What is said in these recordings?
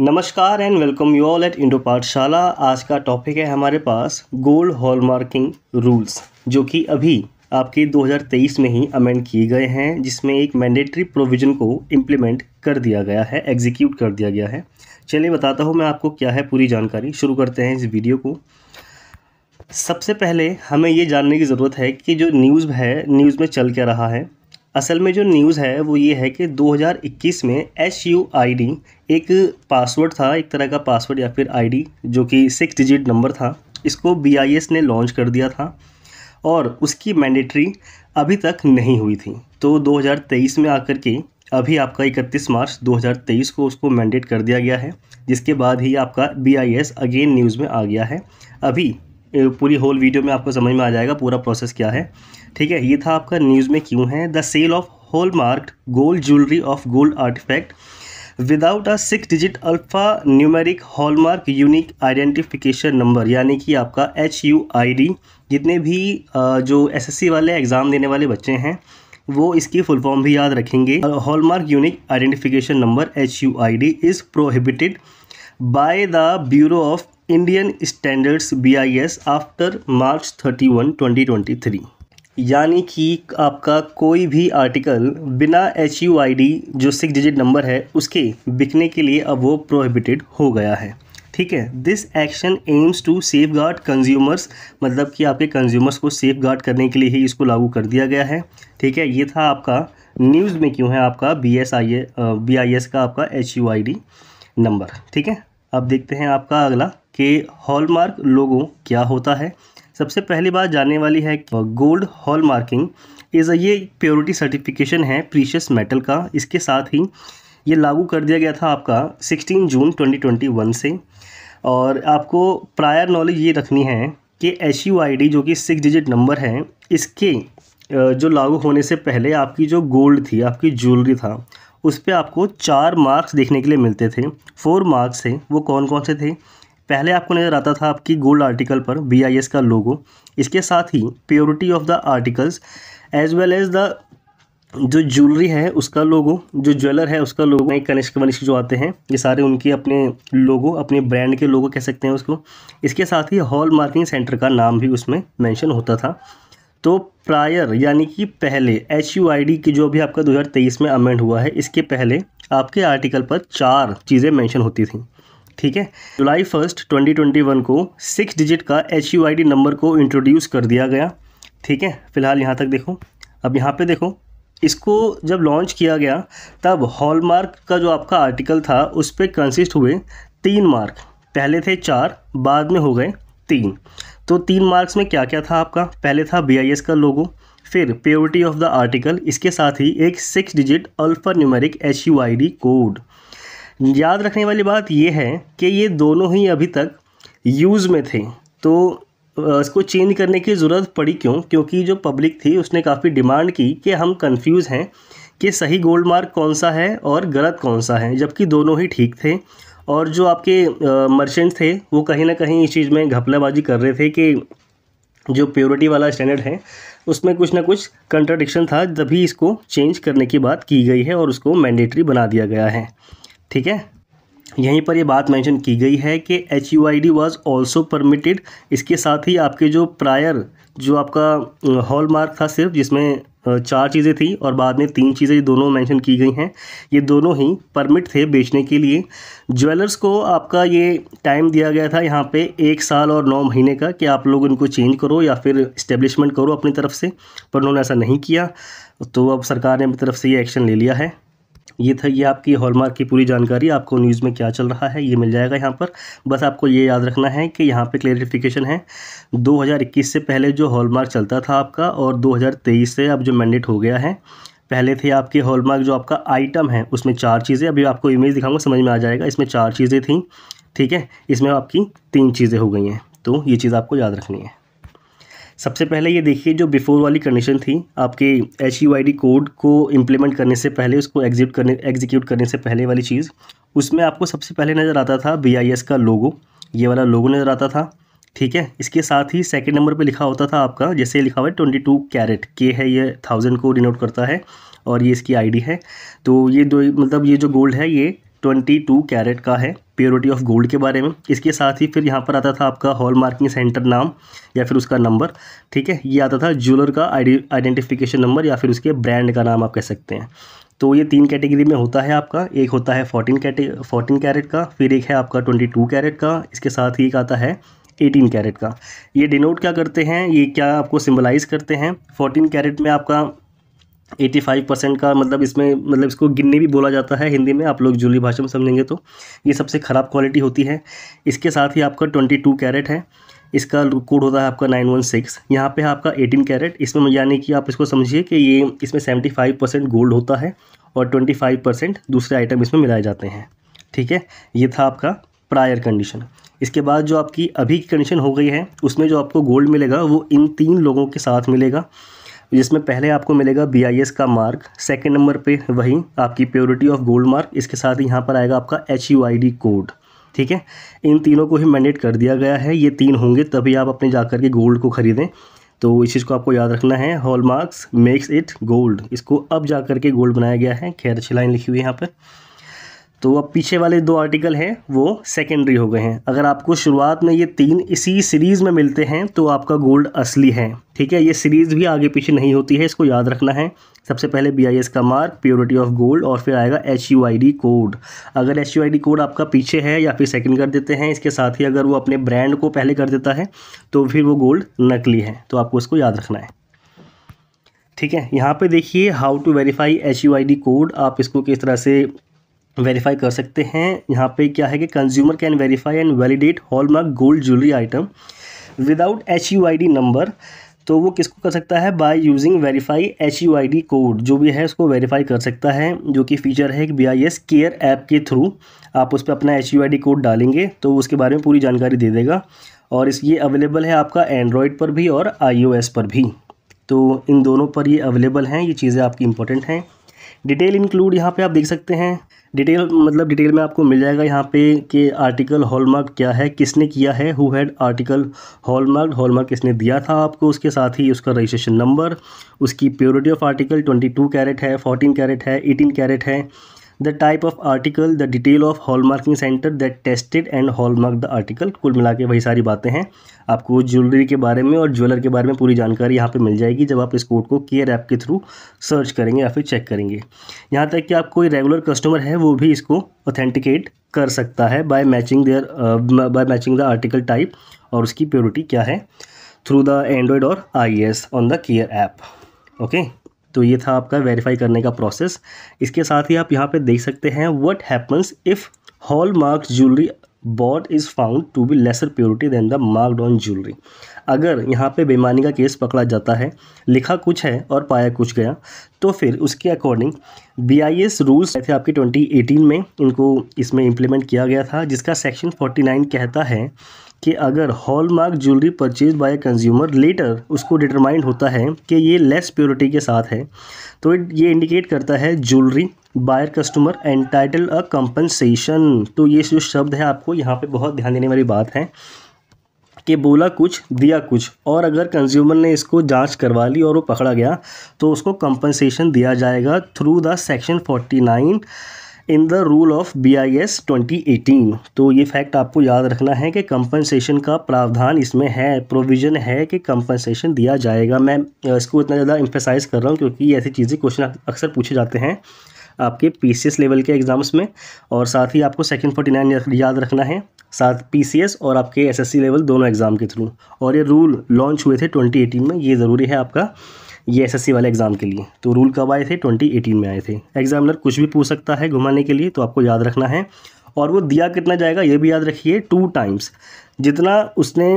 नमस्कार and welcome you all at Indo Pathshala आज का टॉपिक है हमारे पास गोल्ड हॉलमार्किंग रूल्स जो कि अभी आपके 2023 में ही अमेंड किए गए हैं जिसमें एक मैंडेटरी प्रोविज़न को इम्प्लीमेंट कर दिया गया है एग्जीक्यूट कर दिया गया है चलिए बताता हूँ मैं आपको क्या है पूरी जानकारी शुरू करते हैं इस वीडियो को सबसे पहले हमें ये जानने की ज़रूरत है कि जो न्यूज़ है न्यूज़ में चल क्या रहा है असल में जो न्यूज़ है वो ये है कि 2021 में एस यू आई डी एक पासवर्ड था एक तरह का पासवर्ड या फिर आई डी जो कि सिक्स डिजिट नंबर था इसको बी आई एस ने लॉन्च कर दिया था और उसकी मैंडेटरी अभी तक नहीं हुई थी तो 2023 में आकर के अभी आपका 31 मार्च 2023 को उसको मैंडेट कर दिया गया है जिसके बाद ही आपका B I S again news में आ गया है अभी पूरी होल वीडियो में आपको समझ में आ जाएगा पूरा प्रोसेस क्या है ठीक है ये था आपका न्यूज़ में क्यों है the sale of hallmarked gold jewellery of gold artefact without a six digit alphanumeric hallmark unique identification number यानी कि आपका एच यू आई डी जितने भी जो एस एस सी वाले एग्ज़ाम देने वाले बच्चे हैं वो इसकी फुल फॉर्म भी याद रखेंगे hallmark unique identification number H U I D is prohibited by the bureau of Indian standards BIS after March thirty one twenty twenty three यानी कि आपका कोई भी आर्टिकल बिना एच यू आई डी जो सिक्स डिजिट नंबर है उसके बिकने के लिए अब वो प्रोहिबिटेड हो गया है ठीक है this action aims to safeguard consumers मतलब कि आपके कंज्यूमर्स को सेफ गार्ड करने के लिए ही इसको लागू कर दिया गया है ठीक है ये था आपका न्यूज़ में क्यों है आपका B S I A B I S का आपका H U I D number ठीक है अब देखते हैं आपका अगला कि हॉलमार्क लोगो क्या होता है सबसे पहली बात जानने वाली है गोल्ड हॉलमार्किंग इज़ ये प्योरिटी सर्टिफिकेशन है प्रीशियस मेटल का इसके साथ ही ये लागू कर दिया गया था आपका 16 जून 2021 से और आपको प्रायर नॉलेज ये रखनी है कि एच यू आई डी जो कि सिक्स डिजिट नंबर है इसके जो लागू होने से पहले आपकी जो गोल्ड थी आपकी ज्वेलरी था उस पर आपको चार मार्क्स देखने के लिए मिलते थे फोर मार्क्स थे वो कौन कौन से थे पहले आपको नज़र आता था आपकी गोल्ड आर्टिकल पर बी का लोगो इसके साथ ही purity of the articles as well as the जो ज्वेलरी है उसका लोगो जो ज्वेलर है उसका लोगो नए कनिष्क वनिष्क जो आते हैं ये सारे उनके अपने लोगो अपने ब्रांड के लोगो कह सकते हैं उसको इसके साथ ही हॉल मार्किंग सेंटर का नाम भी उसमें मेंशन होता था तो प्रायर यानी कि पहले एच यू आई डी की जो भी आपका 2023 में अमेंड हुआ है इसके पहले आपके आर्टिकल पर चार चीज़ें मैंशन होती थी ठीक है जुलाई फर्स्ट 2021 को सिक्स डिजिट का एच नंबर को इंट्रोड्यूस कर दिया गया ठीक है फिलहाल यहाँ तक देखो अब यहाँ पे देखो इसको जब लॉन्च किया गया तब हॉलमार्क का जो आपका आर्टिकल था उस पर कंसिस्ट हुए तीन मार्क पहले थे चार बाद में हो गए तीन तो तीन मार्क्स में क्या क्या था आपका पहले था बी का लोगो फिर प्योरिटी ऑफ द आर्टिकल इसके साथ ही एक six digit alphanumeric H code याद रखने वाली बात यह है कि ये दोनों ही अभी तक यूज़ में थे तो इसको चेंज करने की ज़रूरत पड़ी क्यों क्योंकि जो पब्लिक थी उसने काफ़ी डिमांड की कि हम कंफ्यूज हैं कि सही गोल्ड मार्क कौन सा है और गलत कौन सा है जबकि दोनों ही ठीक थे और जो आपके मर्चेंट थे वो कहीं ना कहीं इस चीज़ में घपलाबाजी कर रहे थे कि जो प्योरिटी वाला स्टैंडर्ड है उसमें कुछ ना कुछ कंट्राडिक्शन था तभी इसको चेंज करने की बात की गई है और उसको मैंडेटरी बना दिया गया है ठीक है यहीं पर ये बात मेंशन की गई है कि H U I D was also permitted इसके साथ ही आपके जो प्रायर जो आपका हॉल मार्क था सिर्फ जिसमें चार चीज़ें थी और बाद में तीन चीज़ें दोनों मेंशन की गई हैं ये दोनों ही परमिट थे बेचने के लिए ज्वेलर्स को आपका ये टाइम दिया गया था यहाँ पे एक साल और नौ महीने का कि आप लोग इनको चेंज करो या फिर इस्टेब्लिशमेंट करो अपनी तरफ से पर उन्होंने ऐसा नहीं किया तो अब सरकार ने अपनी तरफ से ये एक्शन ले लिया है ये था ये आपकी हॉलमार्क की पूरी जानकारी आपको न्यूज़ में क्या चल रहा है ये मिल जाएगा यहाँ पर बस आपको ये याद रखना है कि यहाँ पे क्लेरिफिकेशन है 2021 से पहले जो हॉलमार्क चलता था आपका और 2023 से अब जो मैंडेट हो गया है पहले थे आपके हॉलमार्क जो आपका आइटम है उसमें चार चीज़ें अभी आपको इमेज दिखाऊंगा समझ में आ जाएगा इसमें चार चीज़ें थी ठीक है इसमें आपकी तीन चीज़ें हो गई हैं तो ये चीज़ आपको याद रखनी है सबसे पहले ये देखिए जो बिफ़ोर वाली कंडीशन थी आपके H U I D code को इम्प्लीमेंट करने से पहले उसको एग्जीक्यूट करने एग्जीक्यूट करने से पहले वाली चीज़ उसमें आपको सबसे पहले नज़र आता था बी आई एस का लोगो ये वाला लोगो नज़र आता था ठीक है इसके साथ ही सेकेंड नंबर पे लिखा होता था आपका जैसे लिखा हुआ है ट्वेंटी टू कैरेट के है ये थाउजेंड को डिनोट करता है और ये इसकी डी है तो ये दो मतलब ये जो गोल्ड है ये ट्वेंटी टू कैरेट का है प्योरिटी ऑफ गोल्ड के बारे में इसके साथ ही फिर यहाँ पर आता था आपका हॉल मार्किंग सेंटर नाम या फिर उसका नंबर ठीक है ये आता था ज्वेलर का आइडेंटिफिकेशन नंबर या फिर उसके ब्रांड का नाम आप कह सकते हैं तो ये तीन कैटेगरी में होता है आपका एक होता है फोर्टीन कैटे फोर्टीन कैरेट का फिर एक है आपका ट्वेंटी टू कैरेट का इसके साथ ही एक आता है एटीन कैरेट का ये डिनोट क्या करते हैं ये क्या आपको सिम्बलाइज़ करते हैं फोर्टीन कैरेट में आपका एटी फाइव परसेंट का मतलब इसमें मतलब इसको गिन्नी भी बोला जाता है हिंदी में आप लोग जूली भाषा में समझेंगे तो ये सबसे ख़राब क्वालिटी होती है इसके साथ ही आपका ट्वेंटी टू कैरेट है इसका कोड होता है आपका नाइन वन सिक्स यहाँ पर है आपका एटीन कैरेट इसमें यानी कि आप इसको समझिए कि ये इसमें सेवेंटी फाइव परसेंट गोल्ड होता है और ट्वेंटी फाइव परसेंट दूसरे आइटम इसमें मिलाए जाते हैं ठीक है ये था आपका प्रायर कंडीशन इसके बाद जो आपकी अभी की कंडीशन हो गई है उसमें जो आपको गोल्ड मिलेगा वो इन तीन लोगों के साथ मिलेगा जिसमें पहले आपको मिलेगा बी का मार्क सेकेंड नंबर पर वही आपकी प्योरिटी ऑफ गोल्ड मार्क इसके साथ ही यहाँ पर आएगा आपका एच कोड ठीक है इन तीनों को ही मैंडेट कर दिया गया है ये तीन होंगे तभी आप अपने जा के गोल्ड को ख़रीदें तो इस चीज़ को आपको याद रखना है hallmarks makes it gold इसको अब जा के गोल्ड बनाया गया है खैर अच्छी लाइन लिखी हुई है यहाँ पर तो अब पीछे वाले दो आर्टिकल हैं वो सेकेंडरी हो गए हैं अगर आपको शुरुआत में ये तीन इसी सीरीज़ में मिलते हैं तो आपका गोल्ड असली है ठीक है ये सीरीज़ भी आगे पीछे नहीं होती है इसको याद रखना है सबसे पहले बी का मार्क प्योरिटी ऑफ गोल्ड और फिर आएगा एच कोड अगर एच कोड आपका पीछे है या फिर सेकेंड कर देते हैं इसके साथ ही अगर वो अपने ब्रांड को पहले कर देता है तो फिर वो गोल्ड नकली है तो आपको इसको याद रखना है ठीक है यहाँ पे देखिए how to verify H code आप इसको किस तरह से वेरीफाई कर सकते हैं यहाँ पे क्या है कि consumer can verify and validate hallmark gold jewellery item without H U I D number तो वो किसको कर सकता है by using verify H U I D code जो भी है उसको वेरीफाई कर सकता है जो कि फीचर है एक B I S care app के थ्रू आप उस पर अपना H U I D code डालेंगे तो उसके बारे में पूरी जानकारी दे देगा और इस ये अवेलेबल है आपका एंड्रॉयड पर भी और आई ओ एस पर भी तो इन दोनों पर ये अवेलेबल हैं ये चीज़ें आपकी इंपॉर्टेंट हैं डिटेल इंक्लूड यहाँ पे आप देख सकते हैं डिटेल मतलब डिटेल में आपको मिल जाएगा यहाँ पे कि आर्टिकल हॉलमार्क क्या है किसने किया है who had article hallmark hallmark किसने दिया था आपको उसके साथ ही उसका रजिस्ट्रेशन नंबर उसकी purity of article twenty two carat है फोर्टीन कैरेट है एटीन कैरेट है the type of article the detail of hallmarking centre that tested and hallmark the article कुल मिला के वही सारी बातें हैं आपको ज्वेलरी के बारे में और ज्वेलर के बारे में पूरी जानकारी यहाँ पे मिल जाएगी जब आप इस कोड को केयर ऐप के थ्रू सर्च करेंगे या फिर चेक करेंगे यहाँ तक कि आप कोई रेगुलर कस्टमर है वो भी इसको ऑथेंटिकेट कर सकता है by matching there by matching the article type और उसकी प्योरिटी क्या है थ्रू द एंड्रॉयड और I on the care app okay तो ये था आपका वेरीफाई करने का प्रोसेस इसके साथ ही आप यहाँ पे देख सकते हैं what happens if hallmark jewellery bought is found to be lesser purity than the marked on jewellery अगर यहाँ पे बेमानी का केस पकड़ा जाता है लिखा कुछ है और पाया कुछ गया तो फिर उसके according B I S rules थे आपके 2018 में इनको इसमें इम्प्लीमेंट किया गया था जिसका सेक्शन 49 कहता है कि अगर hallmark jewellery purchase by consumer later उसको डिटरमाइंड होता है कि ये लेस प्योरिटी के साथ है तो ये इंडिकेट करता है jewellery buyer customer and title a compensation तो ये जो शब्द है आपको यहाँ पे बहुत ध्यान देने वाली बात है कि बोला कुछ दिया कुछ और अगर कंज्यूमर ने इसको जांच करवा ली और वो पकड़ा गया तो उसको कंपनसेशन दिया जाएगा through the section forty nine in the rule of B I S twenty eighteen तो ये फैक्ट आपको याद रखना है कि कंपनसेशन का प्रावधान इसमें है प्रोविज़न है कि कंपनसेशन दिया जाएगा मैं इसको इतना ज़्यादा इम्फेसाइज कर रहा हूँ क्योंकि ऐसी चीज़ें क्वेश्चन अक्सर पूछे जाते हैं आपके पी सी एस लेवल के एग्ज़ाम्स में और साथ ही आपको सेकेंड फोर्टी नाइन याद रखना है साथ पी सी एस और आपके एस एस सी लेवल दोनों एग्ज़ाम के थ्रू और ये रूल लॉन्च हुए थे ट्वेंटी एटीन में ये ज़रूरी है आपका ये एस वाले एग्ज़ाम के लिए तो रूल कब आए थे 2018 में आए थे एग्जामिनर कुछ भी पूछ सकता है घुमाने के लिए तो आपको याद रखना है और वो दिया कितना जाएगा ये भी याद रखिए टू टाइम्स जितना उसने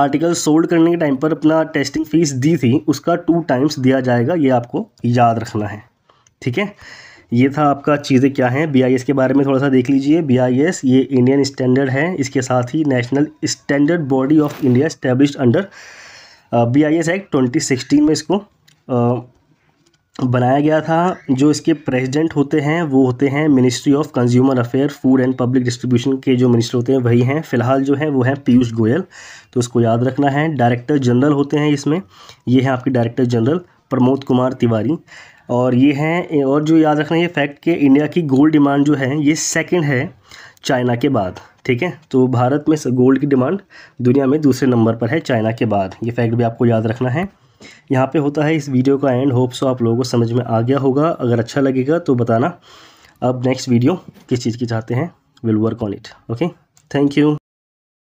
आर्टिकल सोल्ड करने के टाइम पर अपना टेस्टिंग फीस दी थी उसका टू टाइम्स दिया जाएगा ये आपको याद रखना है ठीक है ये था आपका चीज़ें क्या हैं बी के बारे में थोड़ा सा देख लीजिए बी ये इंडियन स्टैंडर्ड है इसके साथ ही national standard body of India establish under B I S act twenty sixteen में इसको बनाया गया था जो इसके प्रेसिडेंट होते हैं वो होते हैं ministry of consumer affair food and public distribution के जो मिनिस्टर होते हैं वही हैं फिलहाल जो है वो हैं पीयूष गोयल तो उसको याद रखना है डायरेक्टर जनरल होते हैं इसमें ये हैं आपके डायरेक्टर जनरल प्रमोद कुमार तिवारी और ये हैं और जो याद रखना ये फैक्ट कि इंडिया की गोल्ड डिमांड जो है ये सेकंड है चाइना के बाद ठीक है तो भारत में गोल्ड की डिमांड दुनिया में दूसरे नंबर पर है चाइना के बाद ये फैक्ट भी आपको याद रखना है यहाँ पे होता है इस वीडियो का एंड होप सो आप लोगों को समझ में आ गया होगा अगर अच्छा लगेगा तो बताना अब नेक्स्ट वीडियो किस चीज़ की चाहते हैं will work on it okay thank you